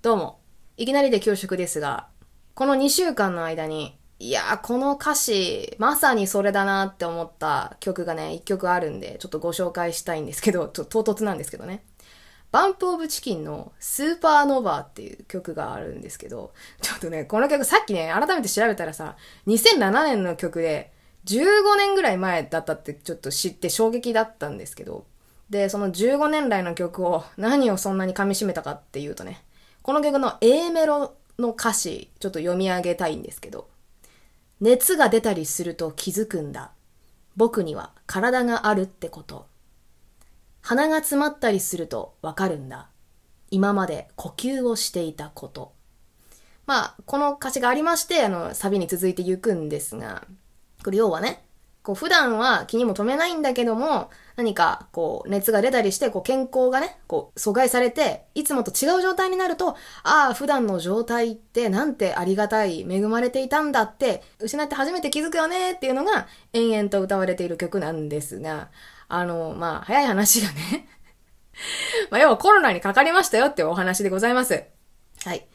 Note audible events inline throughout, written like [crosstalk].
どうも。いきなりで恐縮ですが、この2週間の間に、いやー、この歌詞、まさにそれだなって思った曲がね、1曲あるんで、ちょっとご紹介したいんですけど、ちょっと唐突なんですけどね。バンプオブチキンのスーパーノバーっていう曲があるんですけど、ちょっとね、この曲さっきね、改めて調べたらさ、2007年の曲で、15年ぐらい前だったってちょっと知って衝撃だったんですけど、で、その15年来の曲を何をそんなに噛み締めたかっていうとね、この曲の A メロの歌詞、ちょっと読み上げたいんですけど、熱が出たりすると気づくんだ。僕には体があるってこと。鼻が詰まったりするとわかるんだ。今まで呼吸をしていたこと。まあ、この歌詞がありまして、あの、サビに続いていくんですが、これ要はね、こう普段は気にも留めないんだけども、何かこう熱が出たりして、こう健康がね、こう阻害されて、いつもと違う状態になると、ああ、普段の状態ってなんてありがたい、恵まれていたんだって、失って初めて気づくよねっていうのが延々と歌われている曲なんですが、あの、まあ、早い話がね [laughs] まあ、要はコロナにかかりましたよってお話でございます。はい。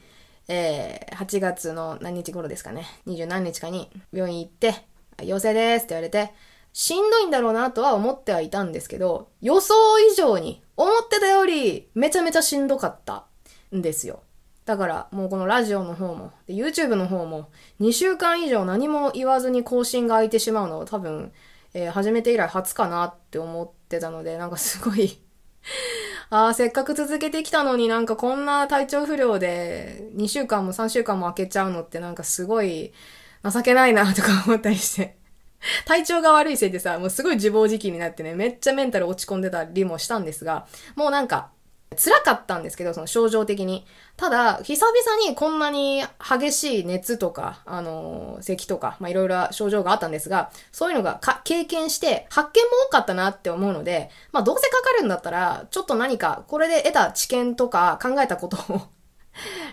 えー、8月の何日頃ですかね。20何日かに病院行って、陽性ですって言われて、しんどいんだろうなとは思ってはいたんですけど、予想以上に、思ってたよりめちゃめちゃしんどかったんですよ。だからもうこのラジオの方も、YouTube の方も、2週間以上何も言わずに更新が空いてしまうのは多分、えー、始めて以来初かなって思ってたので、なんかすごい [laughs] ああ、せっかく続けてきたのになんかこんな体調不良で2週間も3週間も空けちゃうのってなんかすごい情けないなとか思ったりして。[laughs] 体調が悪いせいでさ、もうすごい自暴自棄になってね、めっちゃメンタル落ち込んでたりもしたんですが、もうなんか、辛かったんですけど、その症状的に。ただ、久々にこんなに激しい熱とか、あのー、咳とか、ま、いろいろ症状があったんですが、そういうのが経験して、発見も多かったなって思うので、まあ、どうせかかるんだったら、ちょっと何か、これで得た知見とか考えたことを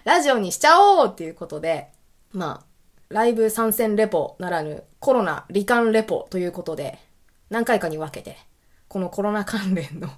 ラジオにしちゃおうっていうことで、まあ、ライブ参戦レポならぬコロナ罹患レポということで、何回かに分けて、このコロナ関連の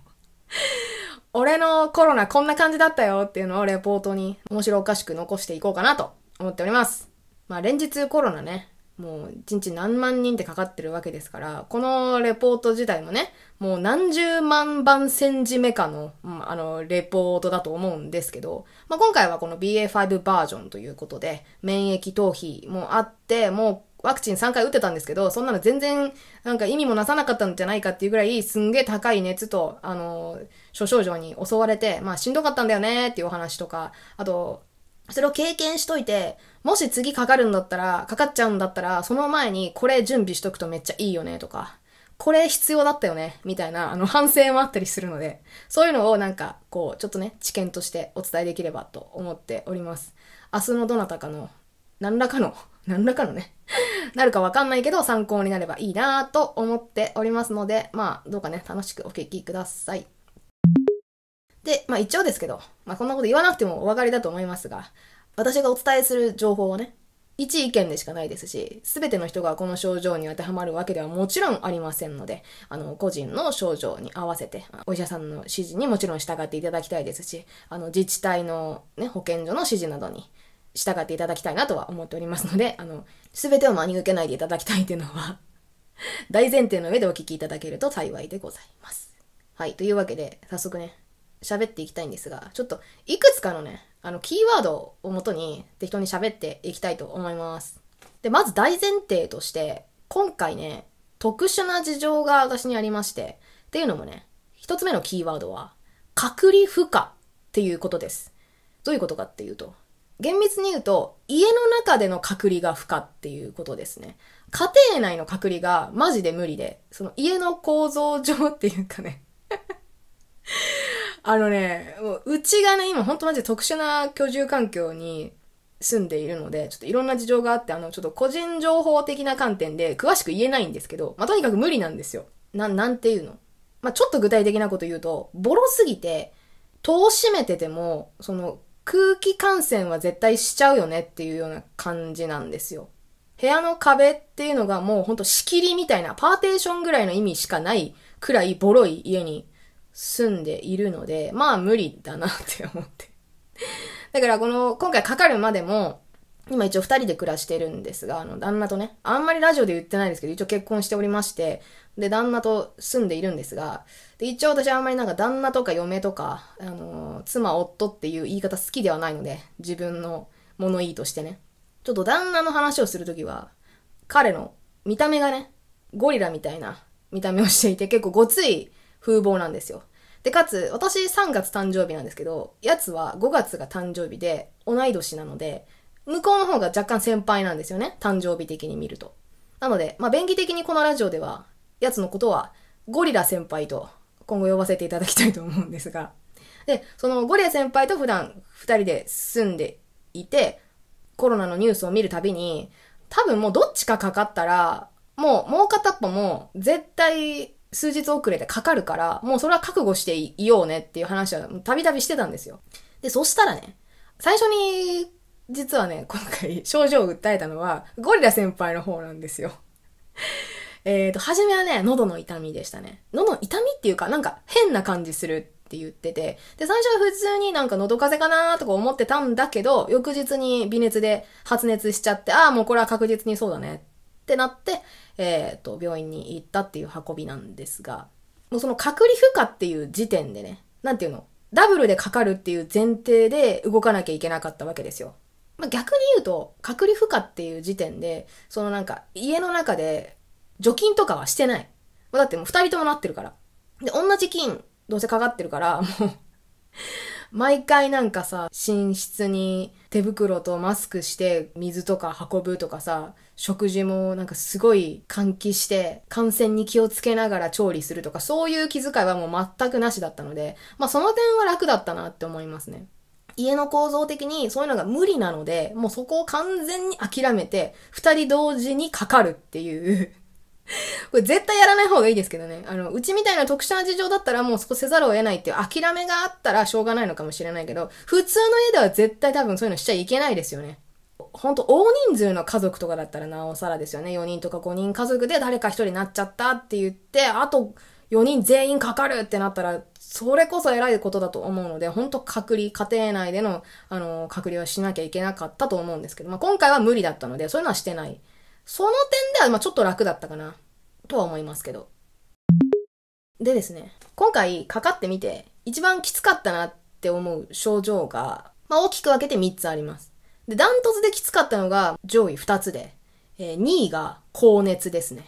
[laughs] 俺のコロナこんな感じだったよっていうのをレポートに面白おかしく残していこうかなと思っております。まあ連日コロナね、もう1日何万人ってかかってるわけですから、このレポート自体もね、もう何十万番千字目かの、うん、あの、レポートだと思うんですけど、まあ、今回はこの BA.5 バージョンということで、免疫逃避もあって、もうワクチン3回打ってたんですけど、そんなの全然なんか意味もなさなかったんじゃないかっていうぐらい、すんげえ高い熱と、あの、諸症状に襲われて、まあしんどかったんだよねっていうお話とか、あと、それを経験しといて、もし次かかるんだったら、かかっちゃうんだったら、その前にこれ準備しとくとめっちゃいいよねとか、これ必要だったよねみたいな、あの、反省もあったりするので、そういうのをなんか、こう、ちょっとね、知見としてお伝えできればと思っております。明日のどなたかの、何らかの、[laughs] 何らかのねなるかわかんないけど参考になればいいなと思っておりますので、まあ、どうかね、楽しくお聴きください。で、まあ一応ですけど、まあこんなこと言わなくてもお分かりだと思いますが、私がお伝えする情報をね、一意見でしかないですし、すべての人がこの症状に当てはまるわけではもちろんありませんので、あの、個人の症状に合わせて、お医者さんの指示にもちろん従っていただきたいですし、あの、自治体のね、保健所の指示などに従っていただきたいなとは思っておりますので、あの、すべてを真に受けないでいただきたいというのは大前提の上でお聞きいただけると幸いでございます。はい、というわけで、早速ね、喋っていきたいんですが、ちょっといくつかのね、あの、キーワードをもとに適当に喋っていきたいと思います。で、まず大前提として、今回ね、特殊な事情が私にありまして、っていうのもね、一つ目のキーワードは、隔離不可っていうことです。どういうことかっていうと、厳密に言うと、家の中での隔離が不可っていうことですね。家庭内の隔離がマジで無理で、その家の構造上っていうかね、あのね、うちがね、今ほんとマジで特殊な居住環境に住んでいるので、ちょっといろんな事情があって、あの、ちょっと個人情報的な観点で詳しく言えないんですけど、まあ、とにかく無理なんですよ。な、なんていうのまあ、ちょっと具体的なこと言うと、ボロすぎて、戸を閉めてても、その、空気感染は絶対しちゃうよねっていうような感じなんですよ。部屋の壁っていうのがもうほんと仕切りみたいな、パーテーションぐらいの意味しかないくらいボロい家に住んでいるので、まあ無理だなって思って。だからこの、今回かかるまでも、今一応二人で暮らしてるんですが、あの、旦那とね、あんまりラジオで言ってないですけど、一応結婚しておりまして、で、旦那と住んでいるんですが、で、一応私はあんまりなんか旦那とか嫁とか、あのー、妻、夫っていう言い方好きではないので、自分の物言いとしてね。ちょっと旦那の話をするときは、彼の見た目がね、ゴリラみたいな見た目をしていて、結構ごつい風貌なんですよ。で、かつ、私3月誕生日なんですけど、やつは5月が誕生日で、同い年なので、向こうの方が若干先輩なんですよね。誕生日的に見ると。なので、まあ、便宜的にこのラジオでは、やつのことは、ゴリラ先輩と、今後呼ばせていただきたいと思うんですが。で、そのゴリラ先輩と普段2人で住んでいて、コロナのニュースを見るたびに、多分もうどっちかかかったら、もう、もう片っぽも、絶対数日遅れてかかるから、もうそれは覚悟していようねっていう話はたびたびしてたんですよ。で、そしたらね、最初に、実はね、今回症状を訴えたのは、ゴリラ先輩の方なんですよ。[laughs] えっと、初めはね、喉の痛みでしたね。喉の痛みっていうか、なんか変な感じするって言ってて、で、最初は普通になんか喉風邪かなーとか思ってたんだけど、翌日に微熱で発熱しちゃって、ああ、もうこれは確実にそうだねってなって、えっ、ー、と、病院に行ったっていう運びなんですが、もうその隔離負荷っていう時点でね、なんていうの、ダブルでかかるっていう前提で動かなきゃいけなかったわけですよ。まあ、逆に言うと、隔離負荷っていう時点で、そのなんか、家の中で除菌とかはしてない。だってもう二人ともなってるから。で、同じ菌、どうせかかってるから、もう毎回なんかさ、寝室に手袋とマスクして水とか運ぶとかさ、食事もなんかすごい換気して感染に気をつけながら調理するとか、そういう気遣いはもう全くなしだったので、まあその点は楽だったなって思いますね。家の構造的にそういうのが無理なので、もうそこを完全に諦めて、二人同時にかかるっていう [laughs] これ絶対やらない方がいいですけどね。あの、うちみたいな特殊な事情だったらもうそこせざるを得ないっていう諦めがあったらしょうがないのかもしれないけど、普通の家では絶対多分そういうのしちゃいけないですよね。ほんと大人数の家族とかだったらなおさらですよね。4人とか5人家族で誰か1人になっちゃったって言って、あと4人全員かかるってなったら、それこそ偉いことだと思うので、ほんと隔離、家庭内での、あの、隔離はしなきゃいけなかったと思うんですけど、まあ、今回は無理だったので、そういうのはしてない。その点では、まあちょっと楽だったかな、とは思いますけど。でですね、今回かかってみて、一番きつかったなって思う症状が、まあ大きく分けて3つあります。で、ダントツできつかったのが上位2つで、えー、2位が高熱ですね。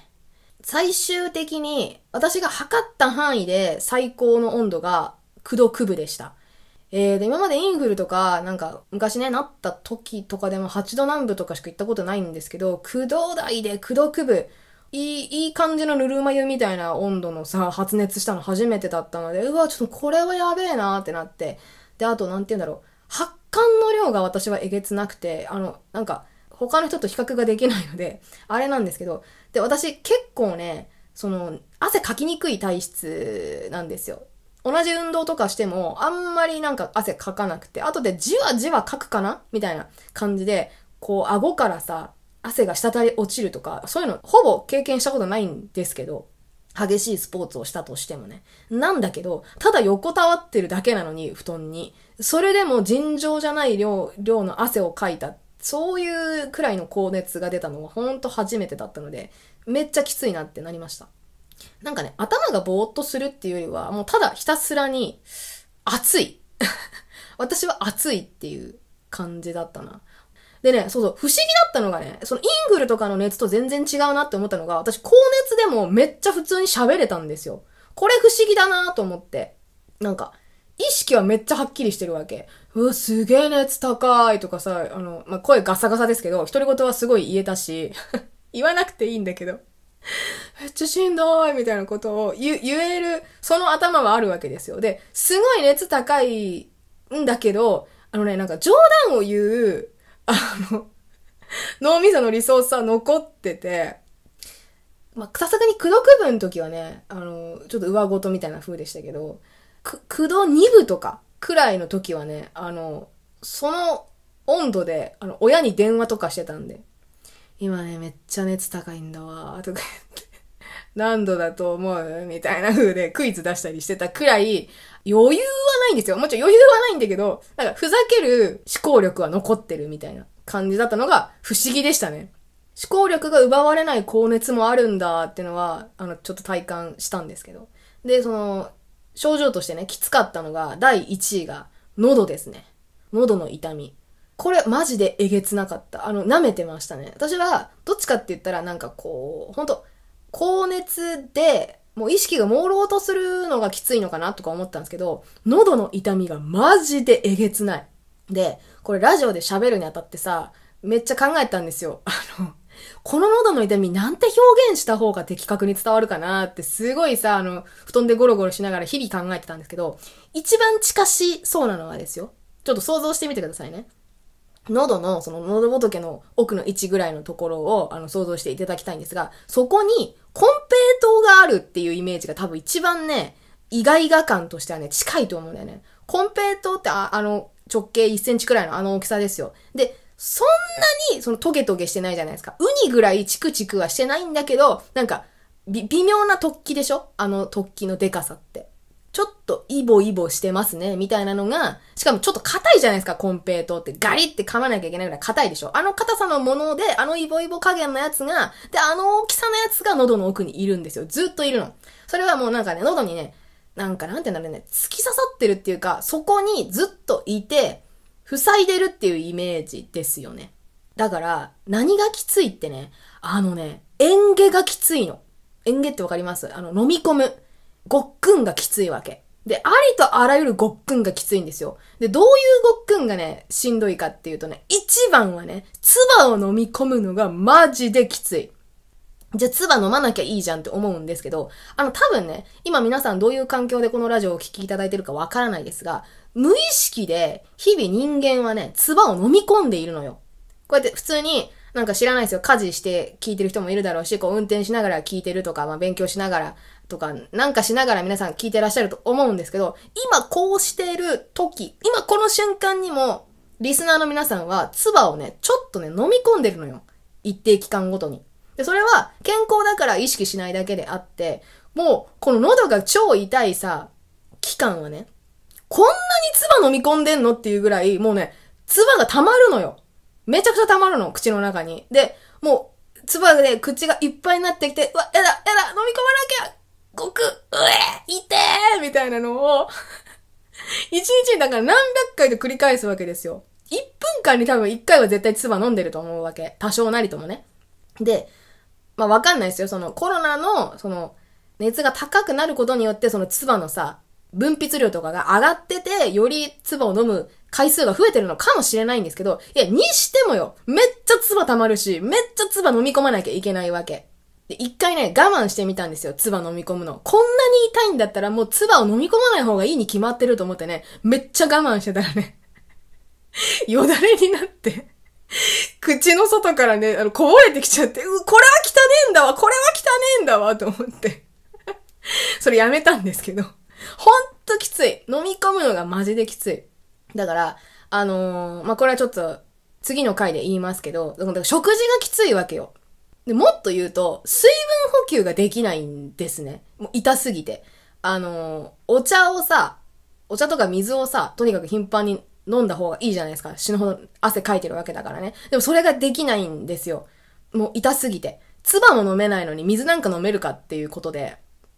最終的に私が測った範囲で最高の温度が9度9分でした。えー、で、今までインフルとか、なんか、昔ね、なった時とかでも8度南部とかしか行ったことないんですけど、駆動台で駆動区部、いい、いい感じのぬるま湯みたいな温度のさ、発熱したの初めてだったので、うわ、ちょっとこれはやべえなーってなって、で、あと、なんて言うんだろう、発汗の量が私はえげつなくて、あの、なんか、他の人と比較ができないので、あれなんですけど、で、私結構ね、その、汗かきにくい体質なんですよ。同じ運動とかしても、あんまりなんか汗かかなくて、後でじわじわかくかなみたいな感じで、こう、顎からさ、汗が滴り落ちるとか、そういうのほぼ経験したことないんですけど、激しいスポーツをしたとしてもね。なんだけど、ただ横たわってるだけなのに、布団に。それでも尋常じゃない量、量の汗をかいた。そういうくらいの高熱が出たのは、ほんと初めてだったので、めっちゃきついなってなりました。なんかね、頭がぼーっとするっていうよりは、もうただひたすらに、暑い。[laughs] 私は暑いっていう感じだったな。でね、そうそう、不思議だったのがね、そのイングルとかの熱と全然違うなって思ったのが、私高熱でもめっちゃ普通に喋れたんですよ。これ不思議だなと思って。なんか、意識はめっちゃはっきりしてるわけ。うわ、すげえ熱高いとかさ、あの、まあ、声ガサガサですけど、独り言はすごい言えたし、[laughs] 言わなくていいんだけど。[laughs] めっちゃしんどいみたいなことを言える、その頭はあるわけですよ。で、すごい熱高いんだけど、あのね、なんか冗談を言う、あの、[laughs] 脳みそのリソースは残ってて、まあ、さすがに苦読部の時はね、あの、ちょっと上ごとみたいな風でしたけど、く、苦読2部とかくらいの時はね、あの、その温度で、あの、親に電話とかしてたんで、今ね、めっちゃ熱高いんだわ、とか言って、何度だと思うみたいな風でクイズ出したりしてたくらい、余裕はないんですよ。もちろん余裕はないんだけど、なんかふざける思考力は残ってるみたいな感じだったのが不思議でしたね。思考力が奪われない高熱もあるんだってのは、あの、ちょっと体感したんですけど。で、その、症状としてね、きつかったのが、第1位が、喉ですね。喉の痛み。これマジでえげつなかった。あの、舐めてましたね。私は、どっちかって言ったらなんかこう、本当高熱で、もう意識が朦朧とするのがきついのかなとか思ったんですけど、喉の痛みがマジでえげつない。で、これラジオで喋るにあたってさ、めっちゃ考えたんですよ。あの、この喉の痛みなんて表現した方が的確に伝わるかなってすごいさ、あの、布団でゴロゴロしながら日々考えてたんですけど、一番近しそうなのはですよ。ちょっと想像してみてくださいね。喉の、その喉仏の奥の位置ぐらいのところを、あの、想像していただきたいんですが、そこに、コンペイトがあるっていうイメージが多分一番ね、意外が感としてはね、近いと思うんだよね。コンペイトってあ、あの、直径1センチくらいのあの大きさですよ。で、そんなに、その、トゲトゲしてないじゃないですか。ウニぐらいチクチクはしてないんだけど、なんか、微妙な突起でしょあの突起のデカさって。ちょっとイボイボしてますね、みたいなのが、しかもちょっと硬いじゃないですか、コンペイトって。ガリって噛まなきゃいけないぐらい硬いでしょ。あの硬さのもので、あのイボイボ加減のやつが、で、あの大きさのやつが喉の奥にいるんですよ。ずっといるの。それはもうなんかね、喉にね、なんかなんて言うんだろうね、突き刺さってるっていうか、そこにずっといて、塞いでるっていうイメージですよね。だから、何がきついってね、あのね、演芸がきついの。演芸ってわかりますあの、飲み込む。ごっくんがきついわけ。で、ありとあらゆるごっくんがきついんですよ。で、どういうごっくんがね、しんどいかっていうとね、一番はね、唾を飲み込むのがマジできつい。じゃあ、唾飲まなきゃいいじゃんって思うんですけど、あの、多分ね、今皆さんどういう環境でこのラジオをお聴きいただいてるかわからないですが、無意識で、日々人間はね、唾を飲み込んでいるのよ。こうやって普通に、なんか知らないですよ。家事して聞いてる人もいるだろうし、こう運転しながら聞いてるとか、まあ勉強しながらとか、なんかしながら皆さん聞いてらっしゃると思うんですけど、今こうしている時、今この瞬間にも、リスナーの皆さんは、唾をね、ちょっとね、飲み込んでるのよ。一定期間ごとに。で、それは、健康だから意識しないだけであって、もう、この喉が超痛いさ、期間はね、こんなに唾飲み込んでんのっていうぐらい、もうね、唾が溜まるのよ。めちゃくちゃ溜まるの、口の中に。で、もう、唾で口がいっぱいになってきて、うわ、やだ、やだ、飲み込まなきゃごく、うえいてーみたいなのを [laughs] 一日にだから何百回で繰り返すわけですよ。1分間に多分1回は絶対唾飲んでると思うわけ。多少なりともね。で、まあわかんないですよ。そのコロナの、その、熱が高くなることによって、その唾のさ、分泌量とかが上がってて、より唾を飲む回数が増えてるのかもしれないんですけど、いや、にしてもよ、めっちゃ唾溜まるし、めっちゃ唾飲み込まなきゃいけないわけ。で、一回ね、我慢してみたんですよ。唾飲み込むの。こんなに痛いんだったらもう唾を飲み込まない方がいいに決まってると思ってね、めっちゃ我慢してたらね、[laughs] よだれになって口の外からね、あの、こぼれてきちゃって、う、これは汚ねえんだわ、これは汚ねえんだわ、と思って [laughs] それやめたんですけど、ほんときつい。飲み込むのがマジできつい。だから、あのー、まあ、これはちょっと、次の回で言いますけど、だから食事がきついわけよ。で、もっと言うと、水分補給ができないんですね。もう痛すぎて。あのお茶をさ、お茶とか水をさ、とにかく頻繁に飲んだ方がいいじゃないですか。死ぬほど汗かいてるわけだからね。でもそれができないんですよ。もう痛すぎて。唾も飲めないのに水なんか飲めるかっていうことで。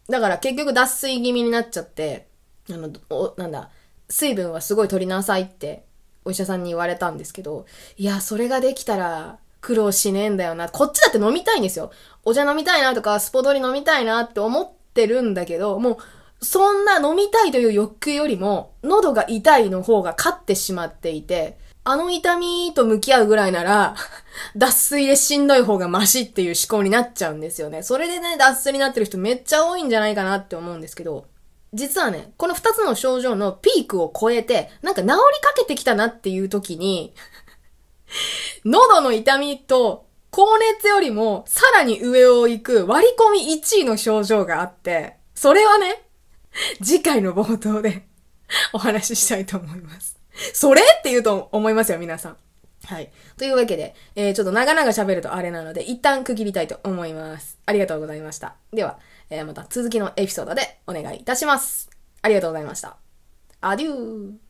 だから結局脱水気味になっちゃって、あの、お、なんだ、水分はすごい取りなさいってお医者さんに言われたんですけど、いや、それができたら、苦労しねえんだよな。こっちだって飲みたいんですよ。お茶飲みたいなとか、スポドリ飲みたいなって思ってるんだけど、もう、そんな飲みたいという欲求よりも、喉が痛いの方が勝ってしまっていて、あの痛みと向き合うぐらいなら、[laughs] 脱水でしんどい方がマシっていう思考になっちゃうんですよね。それでね、脱水になってる人めっちゃ多いんじゃないかなって思うんですけど、実はね、この二つの症状のピークを超えて、なんか治りかけてきたなっていう時に [laughs] [laughs] 喉の痛みと、高熱よりもさらに上を行く割り込み1位の症状があって、それはね、次回の冒頭で [laughs] お話ししたいと思います。それって言うと思いますよ、皆さん。はい。というわけで、えー、ちょっと長々喋るとあれなので、一旦区切りたいと思います。ありがとうございました。では、えー、また続きのエピソードでお願いいたします。ありがとうございました。アデュー